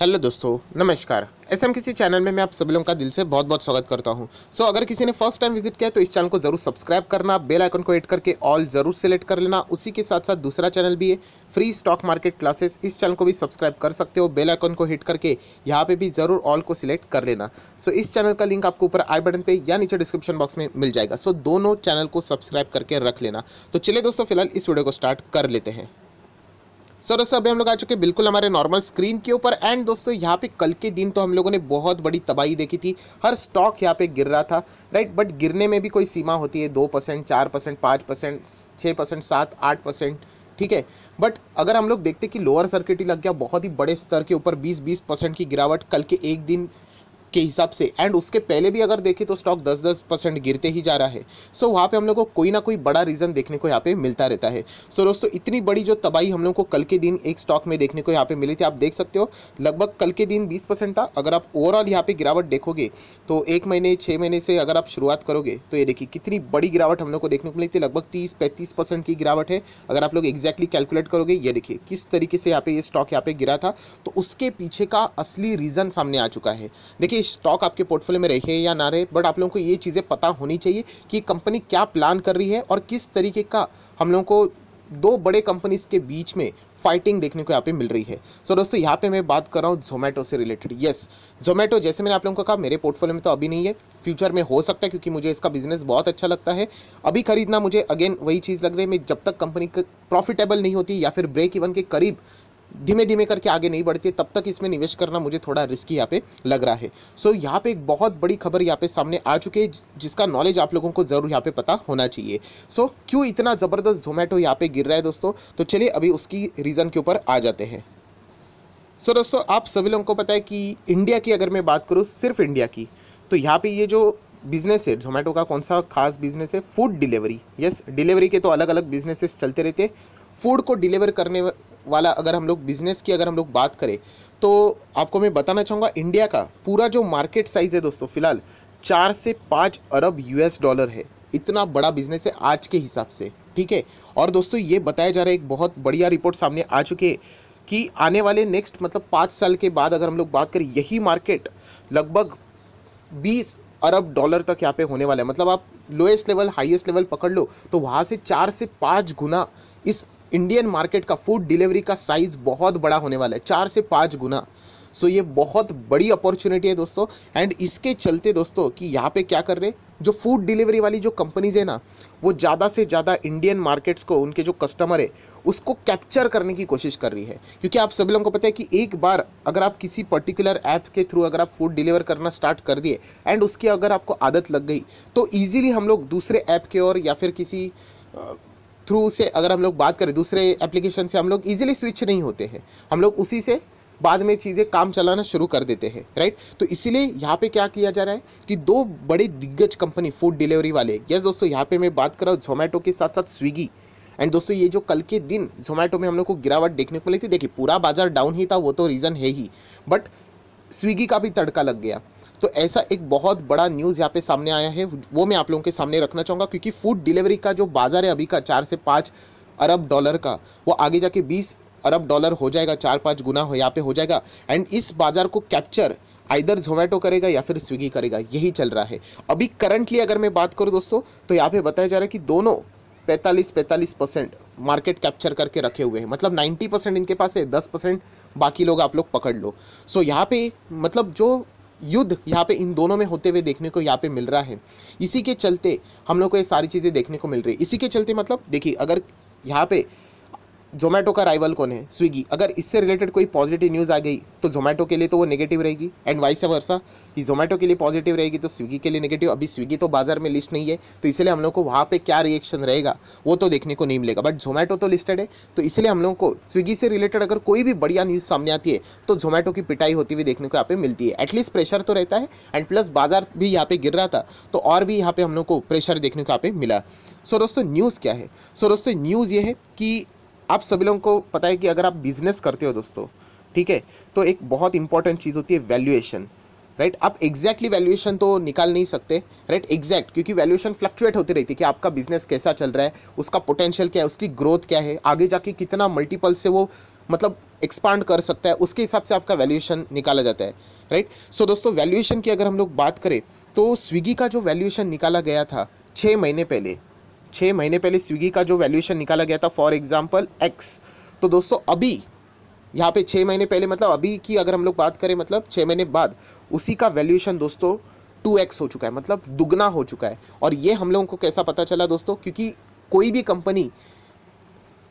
Hello दोस्तों नमस्कार S M किसी चैनल में मैं आप सभी लोगों का दिल से बहुत बहुत स्वागत करता हूं सो so, अगर किसी ने फर्स्ट टाइम विजिट किया तो इस चैनल को जरूर सब्सक्राइब करना बेल आइकन को एड करके ऑल जरूर सेलेक्ट कर लेना उसी के साथ साथ दूसरा चैनल भी है फ्री स्टॉक मार्केट क्लासेस इस चैनल को भी सब्सक्राइब कर सकते हो बेल आइकन को हिट करके यहाँ पर भी जरूर ऑल को सिलेक्ट कर लेना सो so, इस चैनल का लिंक आपको ऊपर आई बटन पर या नीचे डिस्क्रिप्शन बॉक्स में मिल जाएगा सो so, दोनों चैनल को सब्सक्राइब करके रख लेना तो चलिए दोस्तों फिलहाल इस वीडियो को स्टार्ट कर लेते हैं सो दोस्तों अभी हम लोग आ चुके बिल्कुल हमारे नॉर्मल स्क्रीन के ऊपर एंड दोस्तों यहाँ पे कल के दिन तो हम लोगों ने बहुत बड़ी तबाही देखी थी हर स्टॉक यहाँ पे गिर रहा था राइट बट गिरने में भी कोई सीमा होती है दो परसेंट चार परसेंट पाँच परसेंट छः परसेंट सात आठ परसेंट ठीक है बट अगर हम लोग देखते कि लोअर सर्किट ही लग गया बहुत ही बड़े स्तर के ऊपर बीस बीस परसेंट की गिरावट कल के एक दिन के हिसाब से एंड उसके पहले भी अगर देखें तो स्टॉक 10-10 परसेंट गिरते ही जा रहा है सो so, वहाँ पे हम लोग को कोई ना कोई बड़ा रीज़न देखने को यहाँ पे मिलता रहता है सो so, दोस्तों इतनी बड़ी जो तबाही हम लोग को कल के दिन एक स्टॉक में देखने को यहाँ पे मिली थी आप देख सकते हो लगभग कल के दिन बीस था अगर आप ओवरऑल यहाँ पर गिरावट देखोगे तो एक महीने छः महीने से अगर आप शुरुआत करोगे तो ये देखिए कितनी बड़ी गिरावट हम लोग को देखने को मिली थी लगभग तीस पैंतीस की गिरावट है अगर आप लोग एग्जैक्टली कैलकुलेट करोगे ये देखिए किस तरीके से यहाँ पे ये स्टॉक यहाँ पे गिरा था तो उसके पीछे का असली रीज़न सामने आ चुका है देखिए कि स्टॉक आपके पोर्टफोलियो में रहे या ना रहे बट आप लोगों को ये चीज़ें पता होनी चाहिए कि कंपनी क्या प्लान कर रही है और किस तरीके का हम लोगों को दो बड़े कंपनीज़ के बीच में फाइटिंग देखने को यहाँ पे मिल रही है सो so, दोस्तों यहाँ पे मैं बात कर रहा हूँ जोमेटो से रिलेटेड यस जोमेटो जैसे मैंने आप लोगों को कहा मेरे पोर्टफोलियो में तो अभी नहीं है फ्यूचर में हो सकता है क्योंकि मुझे इसका बिजनेस बहुत अच्छा लगता है अभी खरीदना मुझे अगेन वही चीज़ लग रही है मैं जब तक कंपनी प्रॉफिटेबल नहीं होती या फिर ब्रेक इवन के करीब धीमे धीमे करके आगे नहीं बढ़ती तब तक इसमें निवेश करना मुझे थोड़ा रिस्की यहाँ पे लग रहा है सो so, यहाँ पे एक बहुत बड़ी खबर यहाँ पे सामने आ चुकी है जिसका नॉलेज आप लोगों को ज़रूर यहाँ पे पता होना चाहिए सो so, क्यों इतना ज़बरदस्त जोमेटो यहाँ पे गिर रहा है दोस्तों तो चलिए अभी उसकी रीज़न के ऊपर आ जाते हैं सो so, दोस्तों आप सभी लोगों को पता है कि इंडिया की अगर मैं बात करूँ सिर्फ इंडिया की तो यहाँ पर ये जो बिजनेस है जोमेटो का कौन सा खास बिजनेस है फूड डिलीवरी यस डिलीवरी के तो अलग अलग बिजनेसेस चलते रहते हैं फूड को डिलीवर करने वाला अगर हम लोग बिज़नेस की अगर हम लोग बात करें तो आपको मैं बताना चाहूँगा इंडिया का पूरा जो मार्केट साइज़ है दोस्तों फ़िलहाल चार से पाँच अरब यूएस डॉलर है इतना बड़ा बिजनेस है आज के हिसाब से ठीक है और दोस्तों ये बताया जा रहा है एक बहुत बढ़िया रिपोर्ट सामने आ चुकी है कि आने वाले नेक्स्ट मतलब पाँच साल के बाद अगर हम लोग बात करें यही मार्केट लगभग बीस अरब डॉलर तक यहाँ पे होने वाला है मतलब आप लोएस्ट लेवल हाईएस्ट लेवल पकड़ लो तो वहाँ से चार से पाँच गुना इस इंडियन मार्केट का फूड डिलीवरी का साइज़ बहुत बड़ा होने वाला है चार से पाँच गुना सो so, ये बहुत बड़ी अपॉर्चुनिटी है दोस्तों एंड इसके चलते दोस्तों कि यहाँ पे क्या कर रहे जो फूड डिलीवरी वाली जो कंपनीज़ है ना वो ज़्यादा से ज़्यादा इंडियन मार्केट्स को उनके जो कस्टमर है उसको कैप्चर करने की कोशिश कर रही है क्योंकि आप सभी लोगों को पता है कि एक बार अगर आप किसी पर्टिकुलर ऐप के थ्रू अगर आप फूड डिलीवर करना स्टार्ट कर दिए एंड उसकी अगर आपको आदत लग गई तो ईजिली हम लोग दूसरे ऐप के और या फिर किसी थ्रू से अगर हम लोग बात करें दूसरे एप्लीकेशन से हम लोग ईजिली स्विच नहीं होते हैं हम लोग उसी से बाद में चीज़ें काम चलाना शुरू कर देते हैं राइट तो इसीलिए यहाँ पे क्या किया जा रहा है कि दो बड़े दिग्गज कंपनी फूड डिलीवरी वाले यस दोस्तों यहाँ पे मैं बात कर रहा हूँ जोमेटो के साथ साथ स्विगी एंड दोस्तों ये जो कल के दिन जोमेटो में हम लोग को गिरावट देखने को मिली थी देखिए पूरा बाजार डाउन ही था वो तो रीज़न है ही बट स्विगी का भी तड़का लग गया तो ऐसा एक बहुत बड़ा न्यूज़ यहाँ पे सामने आया है वो मैं आप लोगों के सामने रखना चाहूँगा क्योंकि फूड डिलीवरी का जो बाज़ार है अभी का चार से पाँच अरब डॉलर का वो आगे जाके बीस अरब डॉलर हो जाएगा चार पाँच गुना हो यहाँ पे हो जाएगा एंड इस बाज़ार को कैप्चर आइधर जोमेटो करेगा या फिर स्विगी करेगा यही चल रहा है अभी करंटली अगर मैं बात करूँ दोस्तों तो यहाँ पर बताया जा रहा है कि दोनों पैंतालीस पैंतालीस परसेंट मार्केट कैप्चर करके रखे हुए हैं मतलब 90 परसेंट इनके पास है 10 परसेंट बाकी लोग आप लोग पकड़ लो सो so यहाँ पे मतलब जो युद्ध यहाँ पे इन दोनों में होते हुए देखने को यहाँ पे मिल रहा है इसी के चलते हम लोग को ये सारी चीज़ें देखने को मिल रही है इसी के चलते मतलब देखिए अगर यहाँ पे जोमेटो का राइवल कौन है स्विगी अगर इससे रिलेटेड कोई पॉजिटिव न्यूज़ आ गई तो जोमेटो के लिए तो वो नेगेटिव रहेगी एंड वाइस वर्षा कि जोमेटो के लिए पॉजिटिव रहेगी तो स्विगी के लिए नेगेटिव अभी स्विगी तो बाजार में लिस्ट नहीं है तो इसलिए हम लोग को वहाँ पर क्या रिएक्शन रहेगा वो तो देखने को नहीं मिलेगा बट जोमेटो तो लिस्टेड है तो इसलिए हम लोगों को स्विगी से रिलेटेड अगर कोई भी बढ़िया न्यूज़ सामने आती है तो जोमेटो की पिटाई होती हुई देखने को यहाँ पे मिलती है एटलीस्ट प्रेशर तो रहता है एंड प्लस बाजार भी यहाँ पे गिर रहा था तो और भी यहाँ पे हम लोग को प्रेशर देखने को यहाँ पे मिला सो दोस्तों न्यूज़ क्या है सो दोस्तों न्यूज़ ये है कि आप सभी लोगों को पता है कि अगर आप बिजनेस करते हो दोस्तों ठीक है तो एक बहुत इंपॉर्टेंट चीज़ होती है वैल्यूएशन राइट आप एग्जैक्टली वैल्यूएशन तो निकाल नहीं सकते राइट एग्जैक्ट क्योंकि वैल्यूएशन फ्लक्चुएट होती रहती है कि आपका बिजनेस कैसा चल रहा है उसका पोटेंशियल क्या है उसकी ग्रोथ क्या है आगे जाके कितना मल्टीपल से वो मतलब एक्सपांड कर सकता है उसके हिसाब से आपका वैल्यूएशन निकाला जाता है राइट सो so, दोस्तों वैल्यूएशन की अगर हम लोग बात करें तो स्विगी का जो वैल्यूएशन निकाला गया था छः महीने पहले छः महीने पहले स्विगी का जो वैल्यूएशन निकाला गया था फॉर एग्जाम्पल एक्स तो दोस्तों अभी यहाँ पे छः महीने पहले मतलब अभी की अगर हम लोग बात करें मतलब छः महीने बाद उसी का वैल्यूएशन दोस्तों टू एक्स हो चुका है मतलब दुगना हो चुका है और ये हम लोगों को कैसा पता चला दोस्तों क्योंकि कोई भी कंपनी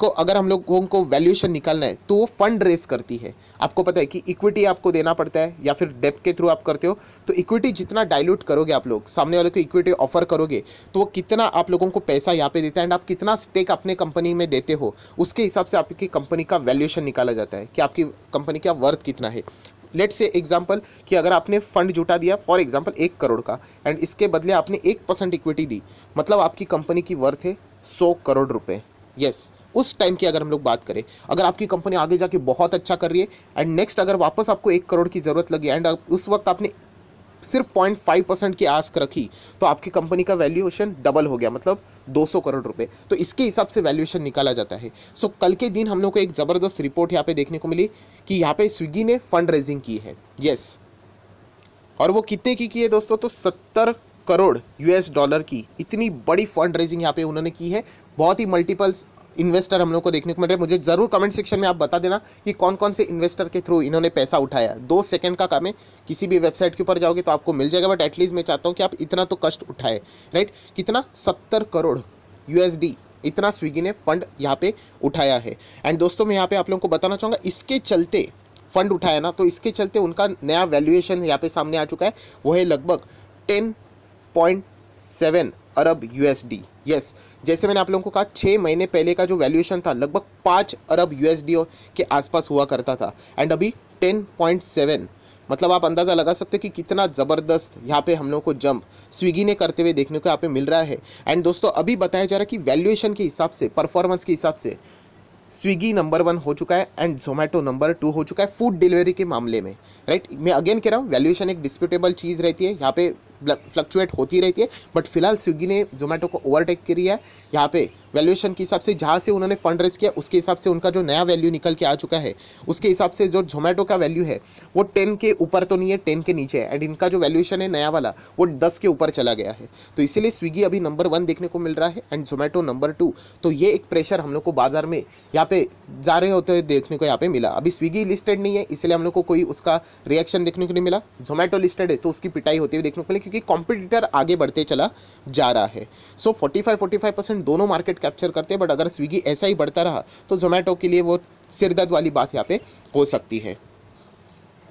को अगर हम लोगों को वैल्यूएशन निकालना है तो वो फंड रेस करती है आपको पता है कि इक्विटी आपको देना पड़ता है या फिर डेप के थ्रू आप करते हो तो इक्विटी जितना डाइल्यूट करोगे आप लोग सामने वाले को इक्विटी ऑफर करोगे तो वो कितना आप लोगों को पैसा यहाँ पे देता है एंड आप कितना स्टेक अपने कंपनी में देते हो उसके हिसाब से आपकी कंपनी का वैल्यूएशन निकाला जाता है कि आपकी कंपनी का वर्थ कितना है लेट से एग्जाम्पल कि अगर आपने फंड जुटा दिया फॉर एग्जाम्पल एक करोड़ का एंड इसके बदले आपने एक परसेंट इक्विटी दी मतलब आपकी कंपनी की वर्थ है सौ करोड़ रुपये यस yes. उस टाइम की अगर हम लोग बात करें अगर आपकी कंपनी आगे जाके बहुत अच्छा कर रही है एंड नेक्स्ट अगर वापस आपको एक करोड़ की ज़रूरत लगी एंड उस वक्त आपने सिर्फ पॉइंट फाइव परसेंट की आस्क रखी तो आपकी कंपनी का वैल्यूएशन डबल हो गया मतलब 200 करोड़ रुपए तो इसके हिसाब से वैल्यूएशन निकाला जाता है सो so, कल के दिन हम लोग को एक ज़बरदस्त रिपोर्ट यहाँ पे देखने को मिली कि यहाँ पे स्विगी ने फंड रेजिंग की है यस yes. और वो कितने की की है दोस्तों तो सत्तर करोड़ यूएस डॉलर की इतनी बड़ी फंड रेजिंग यहाँ पे उन्होंने की है बहुत ही मल्टीपल्स इन्वेस्टर हम लोग को देखने को मिल रहे हैं मुझे ज़रूर कमेंट सेक्शन में आप बता देना कि कौन कौन से इन्वेस्टर के थ्रू इन्होंने पैसा उठाया दो सेकंड का काम है किसी भी वेबसाइट के ऊपर जाओगे तो आपको मिल जाएगा बट एटलीस्ट मैं चाहता हूँ कि आप इतना तो कष्ट उठाए राइट कितना सत्तर करोड़ यूएसडी इतना स्विगी ने फंड यहाँ पे उठाया है एंड दोस्तों मैं यहाँ पे आप लोगों को बताना चाहूँगा इसके चलते फंड उठाया ना तो इसके चलते उनका नया वैल्यूएशन यहाँ पे सामने आ चुका है वो है लगभग टेन पॉइंट सेवन अरब यूएसडी यस जैसे मैंने आप लोगों को कहा छः महीने पहले का जो वैल्यूएशन था लगभग पाँच अरब यूएसडी के आसपास हुआ करता था एंड अभी टेन पॉइंट सेवन मतलब आप अंदाज़ा लगा सकते हो कि कितना ज़बरदस्त यहाँ पे हम लोग को जंप स्विगी ने करते हुए देखने को यहाँ पे मिल रहा है एंड दोस्तों अभी बताया जा रहा है कि वैल्यूएशन के हिसाब से परफॉर्मेंस के हिसाब से स्विगी नंबर वन हो चुका है एंड जोमेटो नंबर टू हो चुका है फूड डिलीवरी के मामले में राइट मैं अगेन कह रहा हूँ वैल्यूएशन एक डिस्प्यूटेबल चीज़ रहती है यहाँ पे फ्लक्चुएट होती रहती है बट फिलहाल स्विगी ने जोमेटो को ओवरटेक करी है यहाँ पे वैल्यूएशन के हिसाब से जहाँ से उन्होंने फंड रेस किया उसके हिसाब से उनका जो नया वैल्यू निकल के आ चुका है उसके हिसाब से जो जोमेटो का वैल्यू है वो टेन के ऊपर तो नहीं है टेन के नीचे है एंड इनका जो वैल्यूएशन है नया वाला वो दस के ऊपर चला गया है तो इसीलिए स्विगी अभी नंबर वन देखने को मिल रहा है एंड जोमेटो नंबर टू तो ये एक प्रेशर हम लोग को बाजार में यहाँ पे जा रहे होते हुए देखने को यहाँ पे मिला अभी स्विगी लिस्टेड नहीं है इसलिए हम लोग को कोई उसका रिएक्शन देखने को नहीं मिला जोमेटो लिस्टेड है तो उसकी पिटाई होती हुई देखने को मिली क्योंकि कॉम्पिटिटर आगे बढ़ते चला जा रहा है so forty five forty five percent दोनों मार्केट कैप्चर करते हैं बट अगर स्विगी ऐसा ही बढ़ता रहा तो जोमेटो के लिए वो सिरदर्द वाली बात यहाँ पे हो सकती है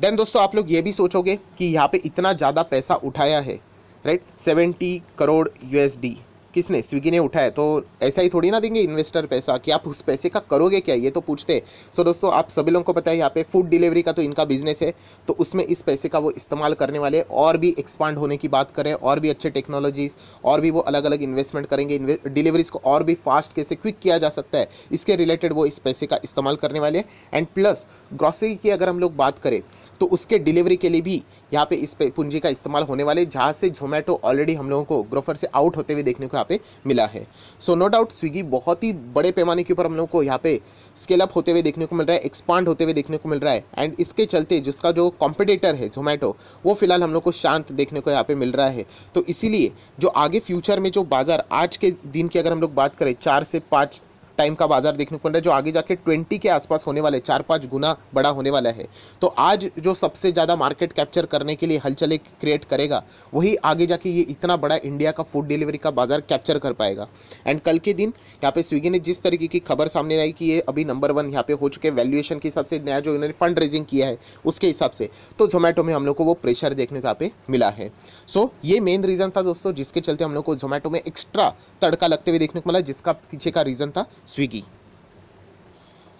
देन दोस्तों आप लोग ये भी सोचोगे कि यहाँ पे इतना ज़्यादा पैसा उठाया है राइट सेवेंटी करोड़ यूएसडी किसने स्विगी ने उठाया तो ऐसा ही थोड़ी ना देंगे इन्वेस्टर पैसा कि आप उस पैसे का करोगे क्या ये तो पूछते हैं सो दोस्तों आप सभी लोगों को पता है यहाँ पे फूड डिलीवरी का तो इनका बिजनेस है तो उसमें इस पैसे का वो इस्तेमाल करने वाले और भी एक्सपांड होने की बात करें और भी अच्छे टेक्नोलॉजीज़ और भी वो अलग अलग इन्वेस्टमेंट करेंगे डिलीवरीज़ को और भी फास्ट कैसे क्विक किया जा सकता है इसके रिलेटेड वो इस पैसे का इस्तेमाल करने वाले एंड प्लस ग्रॉसरी की अगर हम लोग बात करें तो उसके डिलीवरी के लिए भी यहाँ पे इस पूंजी का इस्तेमाल होने वाले जहाँ से जोमेटो ऑलरेडी हम लोगों को ग्रोफर से आउट होते हुए देखने को यहाँ पे मिला है सो नो डाउट स्विगी बहुत ही बड़े पैमाने के ऊपर हम लोग को यहाँ पे स्केल अप होते हुए देखने को मिल रहा है एक्सपांड होते हुए देखने को मिल रहा है एंड इसके चलते जिसका जो कॉम्पिटेटर है जोमेटो वो फिलहाल हम लोग को शांत देखने को यहाँ पे मिल रहा है तो इसीलिए जो आगे फ्यूचर में जो बाज़ार आज के दिन की अगर हम लोग बात करें चार से पाँच टाइम का बाजार देखने को मिल रहा है जो आगे जाके ट्वेंटी के आसपास होने वाले चार पाँच गुना बड़ा होने वाला है तो आज जो सबसे ज़्यादा मार्केट कैप्चर करने के लिए हलचले क्रिएट करेगा वही आगे जाके ये इतना बड़ा इंडिया का फूड डिलीवरी का बाजार कैप्चर कर पाएगा एंड कल के दिन यहाँ पे स्विगी ने जिस तरीके की खबर सामने आई कि ये अभी नंबर वन यहाँ पे हो चुके वैल्यूएशन के हिसाब से नया जो इन्होंने फंड रेजिंग किया है उसके हिसाब से तो जोमेटो में हम लोग को वो प्रेशर देखने को यहाँ पे मिला है सो so, ये मेन रीज़न था दोस्तों जिसके चलते हम लोग को जोमेटो में एक्स्ट्रा तड़का लगते हुए देखने को मिला जिसका पीछे का रीज़न था स्विगी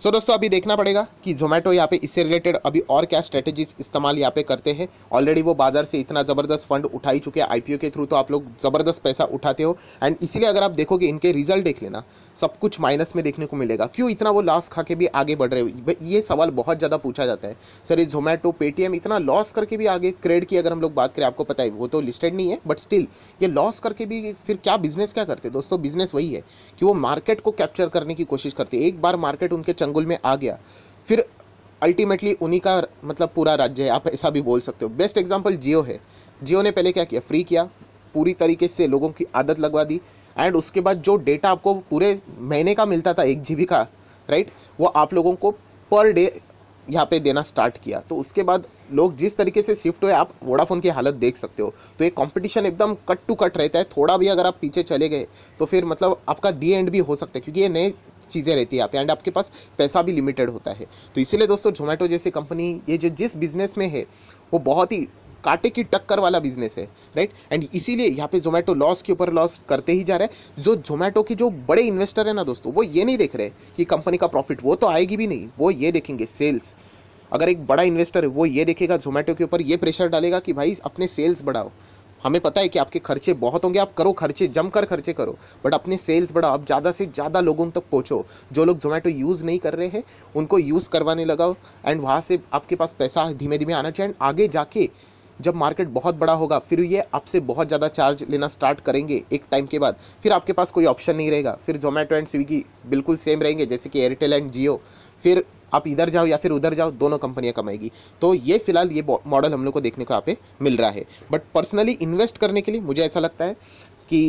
सो so, दोस्तों अभी देखना पड़ेगा कि जोमेटो यहाँ पे इससे रिलेटेड अभी और क्या स्ट्रेटेजीज इस्तेमाल यहाँ पे करते हैं ऑलरेडी वो बाजार से इतना ज़बरदस्त फंड उठा ही चुके हैं आईपीओ के थ्रू तो आप लोग ज़बरदस्त पैसा उठाते हो एंड इसीलिए अगर आप देखोगे इनके रिजल्ट देख लेना सब कुछ माइनस में देखने को मिलेगा क्यों इतना वो लॉस खा के भी आगे बढ़ रहे हो ये सवाल बहुत ज़्यादा पूछा जाता है सर ये जोमेटो पेटीएम इतना लॉस करके भी आगे क्रेड की अगर हम लोग बात करें आपको पता है वो तो लिस्टेड नहीं है बट स्टिल ये लॉस करके भी फिर क्या बिजनेस क्या करते दोस्तों बिजनेस वही है कि वो मार्केट को कैप्चर करने की कोशिश करते एक बार मार्केट उनके चंग चंगुल में आ गया फिर अल्टीमेटली उन्हीं का मतलब पूरा राज्य है आप ऐसा भी बोल सकते हो बेस्ट एग्जाम्पल जियो है जियो ने पहले क्या किया फ्री किया पूरी तरीके से लोगों की आदत लगवा दी एंड उसके बाद जो डेटा आपको पूरे महीने का मिलता था एक जी का राइट वो आप लोगों को पर डे यहाँ पे देना स्टार्ट किया तो उसके बाद लोग जिस तरीके से शिफ्ट हुए आप वोडाफोन की हालत देख सकते हो तो ये कंपटीशन एकदम कट टू कट रहता है थोड़ा भी अगर आप पीछे चले गए तो फिर मतलब आपका दी एंड भी हो सकता है क्योंकि ये नए चीज़ें रहती है आप एंड आपके पास पैसा भी लिमिटेड होता है तो इसीलिए दोस्तों जोमेटो जैसी कंपनी ये जो जिस बिज़नेस में है वो बहुत ही काटे की टक्कर वाला बिजनेस है राइट एंड इसीलिए यहाँ पे जोमेटो लॉस के ऊपर लॉस करते ही जा रहा है जो जोमेटो के जो बड़े इन्वेस्टर है ना दोस्तों वो ये नहीं देख रहे कि कंपनी का प्रॉफिट वो तो आएगी भी नहीं वो ये देखेंगे सेल्स अगर एक बड़ा इन्वेस्टर है वो ये देखेगा जोमेटो के ऊपर ये प्रेशर डालेगा कि भाई अपने सेल्स बढ़ाओ हमें पता है कि आपके खर्चे बहुत होंगे आप करो खर्चे जमकर खर्चे करो बट अपने सेल्स बढ़ाओ आप ज़्यादा से ज़्यादा लोगों तक पहुँचो जो लोग जोमेटो यूज़ नहीं कर रहे हैं उनको यूज़ करवाने लगाओ एंड वहाँ से आपके पास पैसा धीमे धीमे आना चाहिए एंड आगे जाके जब मार्केट बहुत बड़ा होगा फिर ये आपसे बहुत ज़्यादा चार्ज लेना स्टार्ट करेंगे एक टाइम के बाद फिर आपके पास कोई ऑप्शन नहीं रहेगा फिर जोमेटो एंड स्विगी बिल्कुल सेम रहेंगे जैसे कि एयरटेल एंड जियो फिर आप इधर जाओ या फिर उधर जाओ दोनों कंपनियाँ कमाएगी तो ये फिलहाल ये मॉडल हम लोग को देखने को यहाँ पे मिल रहा है बट पर्सनली इन्वेस्ट करने के लिए मुझे ऐसा लगता है कि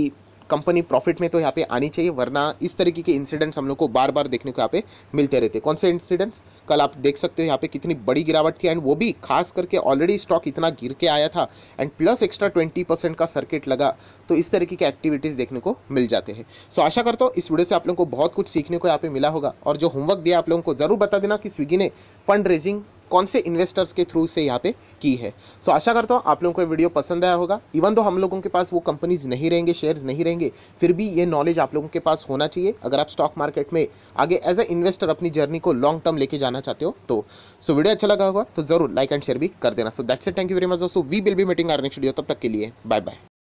कंपनी प्रॉफिट में तो यहाँ पे आनी चाहिए वरना इस तरीके के इंसिडेंट्स हम लोग को बार बार देखने को यहाँ पे मिलते रहते हैं कौन से इंसिडेंट्स कल आप देख सकते हो यहाँ पे कितनी बड़ी गिरावट थी एंड वो भी खास करके ऑलरेडी स्टॉक इतना गिर के आया था and plus extra twenty percent का सर्किट लगा तो इस तरीके की एक्टिविटीज़ देखने को मिल जाते हैं सो आशा करता हूँ इस वीडियो से आप लोगों को बहुत कुछ सीखने को यहाँ पे मिला होगा और जो होमवर्क दिया आप लोगों को ज़रूर बता देना कि स्विगी ने फंड रेजिंग कौन से इन्वेस्टर्स के थ्रू से यहाँ पे की है सो so, आशा करता हूँ आप लोगों को वीडियो पसंद आया होगा इवन तो हम लोगों के पास वो कंपनीज नहीं रहेंगे शेयर्स नहीं रहेंगे फिर भी ये नॉलेज आप लोगों के पास होना चाहिए अगर आप स्टॉक मार्केट में आगे एज ए इन्वेस्टर अपनी जर्नी को लॉन्ग टर्म लेके जाना चाहते हो तो सो so, वीडियो अच्छा लगा होगा तो जरूर लाइक एंड शेयर भी कर देना so that's a thank you very much दोस्तों we will be meeting our next video तब तक के लिए बाय बाय